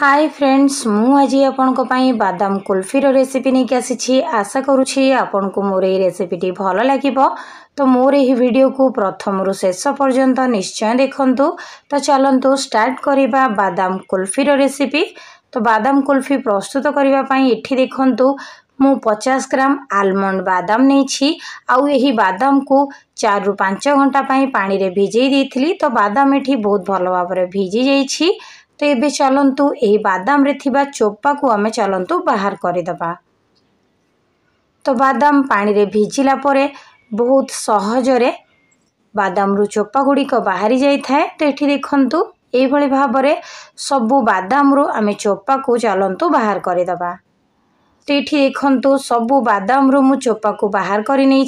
high friends ମୁଁ ଆଜି ଆପଣଙ୍କ ପାଇଁ ବାଦାମ କୁଲ୍ଫିର ରେସିପି ନେଇକି ଆସିଛି ଆଶା କରୁଛି ଆପଣଙ୍କୁ ମୋର ଏହି ରେସିପିଟି ଭଲ ଲାଗିବ ତ ମୋର ଏହି ଭିଡ଼ିଓକୁ ପ୍ରଥମରୁ ଶେଷ ପର୍ଯ୍ୟନ୍ତ ନିଶ୍ଚୟ ଦେଖନ୍ତୁ ତ ଚାଲନ୍ତୁ ଷ୍ଟାର୍ଟ କରିବା ବାଦାମ କୁଲ୍ଫିର ରେସିପି ତ ବାଦାମ କୁଲ୍ଫି ପ୍ରସ୍ତୁତ କରିବା ପାଇଁ ଏଠି ଦେଖନ୍ତୁ ମୁଁ ପଚାଶ ଗ୍ରାମ ଆଲମଣ୍ଡ ବାଦାମ ନେଇଛି ଆଉ ଏହି ବାଦାମକୁ ଚାରିରୁ ପାଞ୍ଚ ଘଣ୍ଟା ପାଇଁ ପାଣିରେ ଭିଜେଇ ଦେଇଥିଲି ତ ବାଦାମ ଏଠି ବହୁତ ଭଲ ଭାବରେ ଭିଜି ଯାଇଛି तो ये चलतु यही बादाम रे थिबा चोपा को आम चलतु बाहर करद तो बादाम पानी रे भिजिला पर बहुत सहजरे बादाम रु चोपा गुड़िक बाहरी जाए तो ये देखु ये भाव सब बादाम रु आम चोपा को चलतु बाहर करद तो ये देखु सबू बादाम रु मु चोपा को बाहर करनी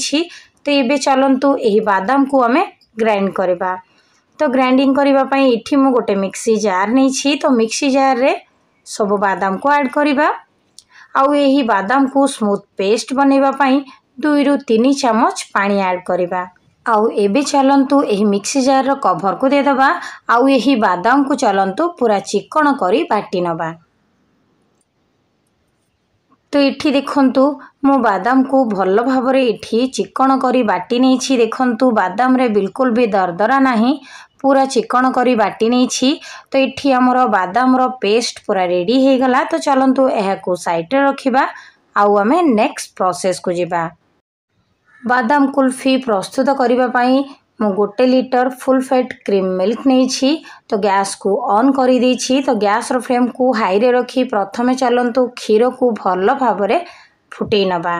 तो ये चलतु यही बादाम को आम ग्राइंड करवा তো ଗ୍ରାଇଣ୍ଡିଙ୍ଗ କରିବା ପାଇଁ ଏଠି ମୁଁ ଗୋଟେ ମିକ୍ସି ଜାର୍ ନେଇଛି ତ ମିକ୍ସି ଜାର୍ରେ ସବୁ ବାଦାମକୁ ଆଡ଼୍ କରିବା ଆଉ ଏହି ବାଦାମକୁ ସ୍ମୁଥ୍ ପେଷ୍ଟ ବନେଇବା ପାଇଁ ଦୁଇରୁ ତିନି ଚାମଚ ପାଣି ଆଡ଼୍ କରିବା ଆଉ ଏବେ ଚାଲନ୍ତୁ ଏହି ମିକ୍ସି ଜାର୍ର କଭରକୁ ଦେଇଦେବା ଆଉ ଏହି ବାଦାମକୁ ଚାଲନ୍ତୁ ପୁରା ଚିକଣ କରି ବାଟି ନେବା ତ ଏଠି ଦେଖନ୍ତୁ ମୁଁ ବାଦାମକୁ ଭଲ ଭାବରେ ଏଠି ଚିକଣ କରି ବାଟି ନେଇଛି ଦେଖନ୍ତୁ ବାଦାମରେ ବିଲକୁଲ ବି ଦରଦରା ନାହିଁ ପୁରା ଚିକଣ କରି ବାଟି ନେଇଛି ତ ଏଠି ଆମର ବାଦାମର ପେଷ୍ଟ ପୁରା ରେଡ଼ି ହେଇଗଲା ତ ଚାଲନ୍ତୁ ଏହାକୁ ସାଇଡ଼ରେ ରଖିବା ଆଉ ଆମେ ନେକ୍ସଟ ପ୍ରସେସକୁ ଯିବା ବାଦାମ କୁଲ୍ଫି ପ୍ରସ୍ତୁତ କରିବା ପାଇଁ ମୁଁ ଗୋଟେ litre full fat cream milk ନେଇଛି ତ ଗ୍ୟାସ୍କୁ ଅନ୍ କରିଦେଇଛି ତ ଗ୍ୟାସ୍ର ଫ୍ଲେମ୍କୁ ହାଇରେ ରଖି ପ୍ରଥମେ ଚାଲନ୍ତୁ କ୍ଷୀରକୁ ଭଲ ଭାବରେ ଫୁଟେଇ ନେବା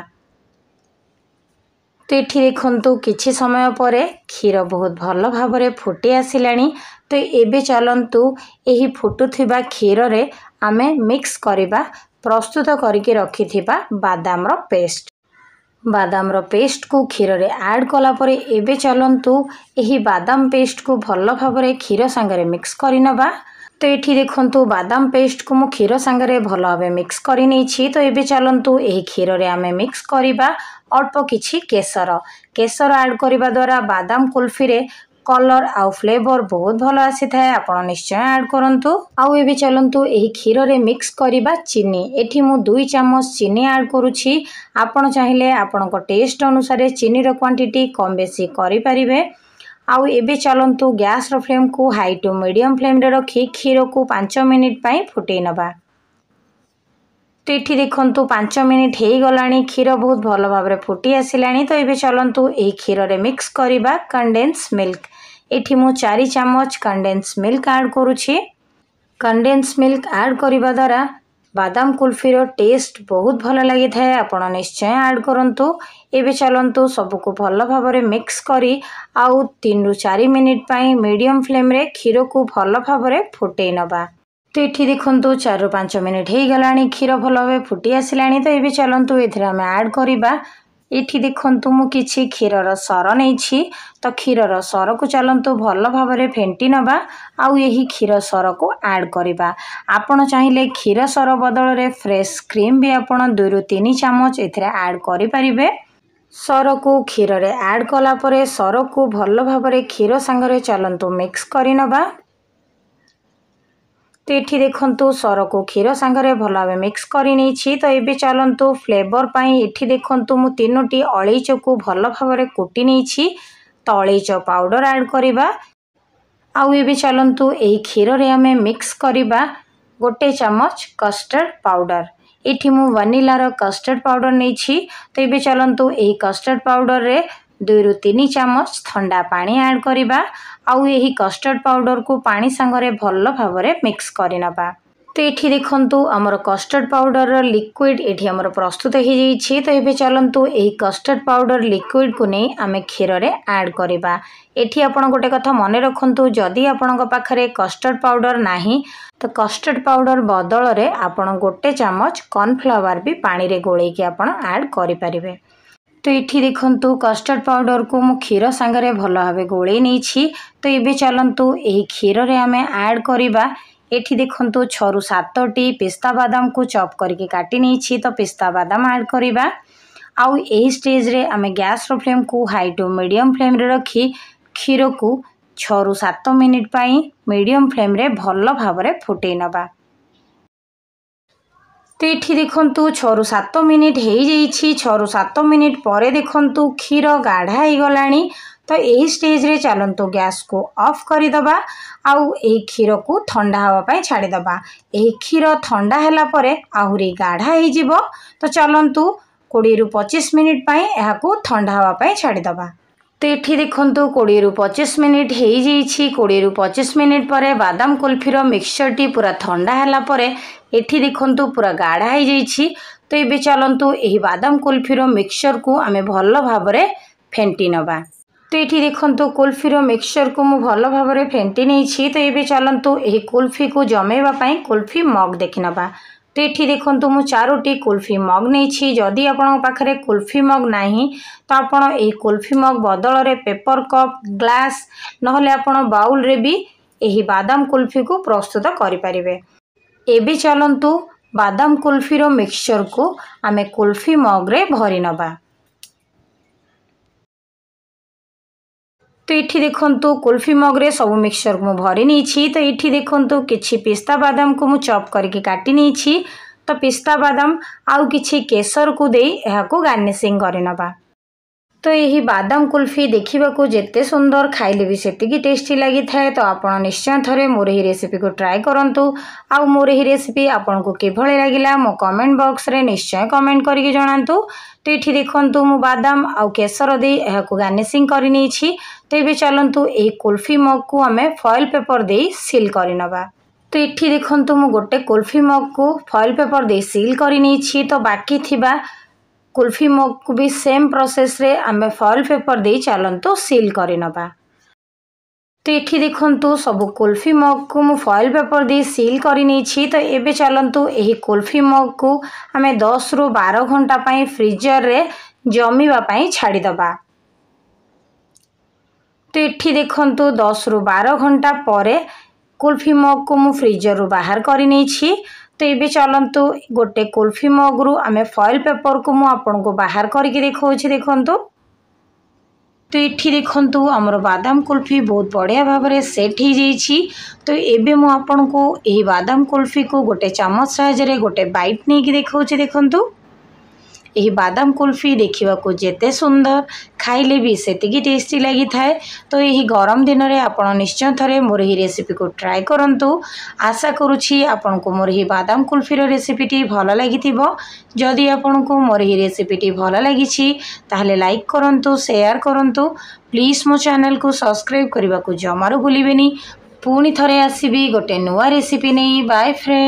ତ ଏଠି ଦେଖନ୍ତୁ କିଛି ସମୟ ପରେ କ୍ଷୀର ବହୁତ ଭଲ ଭାବରେ ଫୁଟି ଆସିଲାଣି ତ ଏବେ ଚାଲନ୍ତୁ ଏହି ଫୁଟୁଥିବା କ୍ଷୀରରେ ଆମେ ମିକ୍ସ କରିବା ପ୍ରସ୍ତୁତ କରିକି ରଖିଥିବା ବାଦାମର ପେଷ୍ଟ ବାଦାମର ପେଷ୍ଟକୁ କ୍ଷୀରରେ ଆଡ଼୍ କଲାପରେ ଏବେ ଚାଲନ୍ତୁ ଏହି ବାଦାମ ପେଷ୍ଟକୁ ଭଲ ଭାବରେ କ୍ଷୀର ସାଙ୍ଗରେ ମିକ୍ସ କରିନେବା ତ ଏଠି ଦେଖନ୍ତୁ ବାଦାମ ପେଷ୍ଟକୁ ମୁଁ କ୍ଷୀର ସାଙ୍ଗରେ ଭଲ ଭାବେ ମିକ୍ସ କରିନେଇଛି ତ ଏବେ ଚାଲନ୍ତୁ ଏହି କ୍ଷୀରରେ ଆମେ ମିକ୍ସ କରିବା ଅଳ୍ପ କିଛି କେଶର କେଶର ଆଡ଼୍ କରିବା ଦ୍ୱାରା ବାଦାମ କୁଲ୍ଫିରେ କଲର୍ ଆଉ ଫ୍ଲେଭର୍ ବହୁତ ଭଲ ଆସିଥାଏ ଆପଣ ନିଶ୍ଚୟ ଆଡ଼୍ କରନ୍ତୁ ଆଉ ଏବେ ଚାଲନ୍ତୁ ଏହି କ୍ଷୀରରେ ମିକ୍ସ କରିବା ଚିନି ଏଠି ମୁଁ ଦୁଇ ଚାମଚ ଚିନି ଆଡ଼୍ କରୁଛି ଆପଣ ଚାହିଁଲେ ଆପଣଙ୍କ ଟେଷ୍ଟ ଅନୁସାରେ ଚିନିର କ୍ୱାଣ୍ଟିଟି କମ୍ ବେଶୀ କରିପାରିବେ ଆଉ ଏବେ ଚାଲନ୍ତୁ ଗ୍ୟାସ୍ର ଫ୍ଲେମ୍କୁ ହାଇ ଟୁ ମିଡ଼ିୟମ୍ ଫ୍ଲେମ୍ରେ ରଖି କ୍ଷୀରକୁ ପାଞ୍ଚ ମିନିଟ୍ ପାଇଁ ଫୁଟେଇ ନେବା তো এটি দেখন্তু পাঁচ মিনিট হয়েগলাণি ক্ষীর বহুত ভালো ভাবে ফুটি আসিলাণি তো এবে চলন্তু এই ক্ষীরের মিক্স করা কন্ডেন্স মিল্ক এটি মু চারি চামচ কন্ডেন্স মিল্ক আড করুছি কন্ডেন্স মিল্ক আড করা দ্বারা বাদাম কুলফির টেস্ট বহুত ভাল লাগি থাকে আপনার নিশ্চয় আড করতু এবে চলতু সবুক ভাল ভাবে মিক্স করে আউ তিন রু চারি মিনিট পাই মিডিয়াম ফ্লেম্রে ক্ষীরকু ভাল ভাবে ফুটাই নেবা তো এটি দেখুন চারু পাঁচ মিনিট হয়ে গেল ক্ষীর ভাল ভাবে ফুটি আসলে তো এবার চলতু এর আমি আড করা এটি দেখুন মু কিছু ক্ষীরর সর নেই তো ক্ষীরর সরকু চলতু ভাল ভাবে ফেটি নেবা আউ এই ক্ষীর সরকু আড করা আপনার চাইলে ক্ষীর সর বদলরে ফ্রেশ ক্রিম বি আপনার দুই রু তিন চামচ এর আড করে পারে ସରକୁ କ୍ଷୀରରେ ଆଡ଼୍ କଲାପରେ ସରକୁ ଭଲ ଭାବରେ କ୍ଷୀର ସାଙ୍ଗରେ ଚାଲନ୍ତୁ ମିକ୍ସ କରିନେବା তো ଏଠି ଦେଖନ୍ତୁ ସରକୁ କ୍ଷୀର ସାଙ୍ଗରେ ଭଲ ଭାବେ ମିକ୍ସ କରିନେଇଛି ତ ଏବେ ଚାଲନ୍ତୁ ଫ୍ଲେଭର୍ ପାଇଁ ଏଠି ଦେଖନ୍ତୁ ମୁଁ ତିନୋଟି ଅଳେଇଚକୁ ଭଲ ଭାବରେ କୁଟି ନେଇଛି ତ ଅଳେଇଚ ପାଉଡ଼ର ଆଡ଼୍ କରିବା ଆଉ ଏବେ ଚାଲନ୍ତୁ ଏହି କ୍ଷୀରରେ ଆମେ ମିକ୍ସ କରିବା ଗୋଟେ ଚାମଚ କଷ୍ଟର୍ଡ଼ ପାଉଡ଼ର ଏଠି ମୁଁ ଭାନିଲାର କଷ୍ଟର୍ଡ଼ ପାଉଡ଼ର ନେଇଛି ତ ଏବେ ଚାଲନ୍ତୁ ଏହି କଷ୍ଟର୍ଡ଼ ପାଉଡ଼ରରେ ଦୁଇରୁ ତିନି ଚାମଚ ଥଣ୍ଡା ପାଣି ଆଡ଼୍ କରିବା ଆଉ ଏହି କଷ୍ଟର୍ଡ଼ ପାଉଡ଼ରକୁ ପାଣି ସାଙ୍ଗରେ ଭଲ ଭାବରେ ମିକ୍ସ କରିନେବା ତ ଏଠି ଦେଖନ୍ତୁ ଆମର କଷ୍ଟର୍ଡ଼ ପାଉଡ଼ରର ଲିକ୍ୱିଡ଼ ଏଠି ଆମର ପ୍ରସ୍ତୁତ ହୋଇଯାଇଛି ତ ଏବେ ଚାଲନ୍ତୁ ଏହି କଷ୍ଟର୍ଡ଼ ପାଉଡ଼ର ଲିକ୍ୱିଡ଼କୁ ନେଇ ଆମେ କ୍ଷୀରରେ ଆଡ଼୍ କରିବା ଏଠି ଆପଣ ଗୋଟେ କଥା ମନେ ରଖନ୍ତୁ ଯଦି ଆପଣଙ୍କ ପାଖରେ କଷ୍ଟର୍ଡ଼ ପାଉଡ଼ର ନାହିଁ ତ କଷ୍ଟର୍ଡ଼ ପାଉଡ଼ର ବଦଳରେ ଆପଣ ଗୋଟେ ଚାମଚ କର୍ଣ୍ଣଫ୍ଲାୱାର ବି ପାଣିରେ ଗୋଳେଇକି ଆପଣ ଆଡ଼୍ କରିପାରିବେ তো এটি দেখন্তু কস্টার্ড পাউডরକୁ ମୁଁ କ୍ଷୀର ସାଙ୍ଗରେ ଭଲ ଭାବେ ଗୋଳେଇ ନେଇଛି ତ ଏବେ ଚାଲନ୍ତୁ ଏହି କ୍ଷୀରରେ ଆମେ ଆଡ଼୍ କରିବା ଏଠି ଦେଖନ୍ତୁ ଛଅରୁ ସାତଟି ପିସ୍ତା ବାଦାମକୁ ଚପ୍ କରିକି କାଟି ନେଇଛି ତ ପିସ୍ତା ବାଦାମ ଆଡ଼୍ କରିବା ଆଉ ଏହି ଷ୍ଟେଜ୍ରେ ଆମେ ଗ୍ୟାସ୍ର ଫ୍ଲେମ୍କୁ ହାଇ ଟୁ ମିଡ଼ିୟମ୍ ଫ୍ଲେମ୍ରେ ରଖି କ୍ଷୀରକୁ ଛଅରୁ ସାତ ମିନିଟ୍ ପାଇଁ ମିଡ଼ିୟମ୍ ଫ୍ଲେମ୍ରେ ଭଲ ଭାବରେ ଫୁଟେଇ ନେବା তো এটি দেখন্তু ছরু সাত মিনিট হয়েযাইছি ছরু সাত মিনিট পরে দেখন্তু ক্ষীর গাঢ়া হয়েগলাণি তো এই স্টেজরে চালন্তু গ্যাসকু অফ করিদেবা আউ এই ক্ষীরকু থা হওয়া ছাড়িদেবা এই ক্ষীর থা হেলা পরে আহুরি গাঢ়া হয়ে যাব তো চালন্তু কোড়ি পঁচিশ মিনিট পাই এখন থা হওয়া ছাড়িদেবা તો ଏଠି ଦେଖନ୍ତୁ କୋଡ଼ିଏରୁ ପଚିଶ ମିନିଟ୍ ହେଇଯାଇଛି କୋଡ଼ିଏରୁ ପଚିଶ ମିନିଟ୍ ପରେ ବାଦାମ କୁଲ୍ଫିର ମିକ୍ସଚର୍ଟି ପୁରା ଥଣ୍ଡା ହେଲା ପରେ ଏଠି ଦେଖନ୍ତୁ ପୁରା ଗାଢ଼ା ହେଇଯାଇଛି ତ ଏବେ ଚାଲନ୍ତୁ ଏହି ବାଦାମ କୁଲ୍ଫିର ମିକ୍ସଚର୍କୁ ଆମେ ଭଲ ଭାବରେ ଫେଣ୍ଟି ନେବା ତ ଏଠି ଦେଖନ୍ତୁ କୁଲ୍ଫିର ମିକ୍ସଚର୍କୁ ମୁଁ ଭଲ ଭାବରେ ଫେଣ୍ଟି ନେଇଛି ତ ଏବେ ଚାଲନ୍ତୁ ଏହି କୁଲ୍ଫିକୁ ଜମେଇବା ପାଇଁ କୁଲ୍ଫି ମଗ୍ ଦେଖିନେବା તો એઠી દેખନ୍ତୁ ମୁଁ ଚାରୋଟି କୁଲ୍ଫି ମଗ୍ ନେଇଛି ଯଦି ଆପଣଙ୍କ ପାଖରେ କୁଲ୍ଫି ମଗ୍ ନାହିଁ ତ ଆପଣ ଏହି କୁଲ୍ଫି ମଗ୍ ବଦଳରେ ପେପର କପ୍ ଗ୍ଲାସ୍ ନହେଲେ ଆପଣ ବାଉଲ୍ରେ ବି ଏହି ବାଦାମ କୁଲ୍ଫିକୁ ପ୍ରସ୍ତୁତ କରିପାରିବେ ଏବେ ଚାଲନ୍ତୁ ବାଦାମ କୁଲ୍ଫିର ମିକ୍ସଚର୍କୁ ଆମେ କୁଲ୍ଫି ମଗ୍ରେ ଭରି ନେବା तो ये देखो कुल्फी मग्रे सब मिक्सचर को भरी नहीं छी तो ये देखो तो किसी पिस्ता बादाम को मु चप करके काटी नहीं छी तो पिस्ता बादाम आउ किसी केसर को दे यहाँ को गार्निशिंग करे ତ ଏହି ବାଦାମ କୁଲ୍ଫି ଦେଖିବାକୁ ଯେତେ ସୁନ୍ଦର ଖାଇଲେ ବି ସେତିକି ଟେଷ୍ଟି ଲାଗିଥାଏ ତ ଆପଣ ନିଶ୍ଚୟ ଥରେ ମୋର ଏହି ରେସିପିକୁ ଟ୍ରାଏ କରନ୍ତୁ ଆଉ ମୋର ଏହି ରେସିପି ଆପଣଙ୍କୁ କିଭଳି ଲାଗିଲା ମୋ କମେଣ୍ଟ ବକ୍ସରେ ନିଶ୍ଚୟ କମେଣ୍ଟ କରିକି ଜଣାନ୍ତୁ ତ ଏଠି ଦେଖନ୍ତୁ ମୁଁ ବାଦାମ ଆଉ କେଶର ଦେଇ ଏହାକୁ ଗାର୍ନିସିଂ କରିନେଇଛି ତ ଏବେ ଚାଲନ୍ତୁ ଏହି କୁଲ୍ଫି ମଗ୍କୁ ଆମେ ଫଏଲ୍ ପେପର୍ ଦେଇ ସିଲ୍ କରିନେବା তো এটি দেখন্তু মু গোটে কুলফি মগকু ফয়েল পেপর দিয়ে সিল করে নিয়েছি তো বাকি থিবা କୁଲ୍ଫି ମୁଗକୁ ବି ସେମ୍ ପ୍ରସେସରେ ଆମେ ଫଏଲ୍ ପେପର ଦେଇ ଚାଲନ୍ତୁ ସିଲ୍ କରିନେବା ତ ଏଠି ଦେଖନ୍ତୁ ସବୁ କୁଲ୍ଫି ମୁଗକୁ ମୁଁ ଫଏଲ୍ ପେପର ଦେଇ ସିଲ୍ କରିନେଇଛି ତ ଏବେ ଚାଲନ୍ତୁ ଏହି କୁଲ୍ଫି ମୁଗକୁ ଆମେ ଦଶରୁ ବାର ଘଣ୍ଟା ପାଇଁ ଫ୍ରିଜର୍ରେ ଜମିବା ପାଇଁ ଛାଡ଼ିଦେବା ତ ଏଠି ଦେଖନ୍ତୁ ଦଶରୁ ବାର ଘଣ୍ଟା ପରେ କୁଲ୍ଫି ମୁଗକୁ ମୁଁ ଫ୍ରିଜର୍ରୁ ବାହାର କରିନେଇଛି તો ଏବେ ଚାଲନ୍ତୁ ଗୋଟେ କୁଲ୍ଫି ମଗ୍ରୁ ଆମେ ଫଏଲ୍ ପେପର୍କୁ ମୁଁ ଆପଣଙ୍କୁ ବାହାର କରିକି ଦେଖାଉଛି ଦେଖନ୍ତୁ তো এটি দেখুন আমার বাদাম কুলফি বহুত বড়িয়া ভাবে সেট হয়ে যাইছি তো এবে মু আপনার এই বাদাম কুলফি কু গোটে চামচ সাহায্যে গোটে বাইট নিয়ে দেখছি দেখুন ଏହି ବାଦାମ କୁଲ୍ଫି ଦେଖିବାକୁ ଯେତେ ସୁନ୍ଦର ଖାଇଲେ ବି ସେତିକି ଟେଷ୍ଟି ଲାଗିଥାଏ ତ ଏହି ଗରମ ଦିନରେ ଆପଣ ନିଶ୍ଚୟ ଥରେ ମୋର ଏହି ରେସିପିକୁ ଟ୍ରାଏ କରନ୍ତୁ ଆଶା କରୁଛି ଆପଣଙ୍କୁ ମୋର ଏହି ବାଦାମ କୁଲ୍ଫିର ରେସିପିଟି ଭଲ ଲାଗିଥିବ ଯଦି ଆପଣଙ୍କୁ ମୋର ଏହି ରେସିପିଟି ଭଲ ଲାଗିଛି ତାହେଲେ ଲାଇକ୍ କରନ୍ତୁ ସେୟାର କରନ୍ତୁ ପ୍ଲିଜ୍ ମୋ ଚ୍ୟାନେଲକୁ ସବସ୍କ୍ରାଇବ୍ କରିବାକୁ ଜମାରୁ ଭୁଲିବେନି ପୁଣି ଥରେ ଆସିବି ଗୋଟେ ନୂଆ ରେସିପି ନେଇ ବାଏ ଫ୍ରେଣ୍ଡ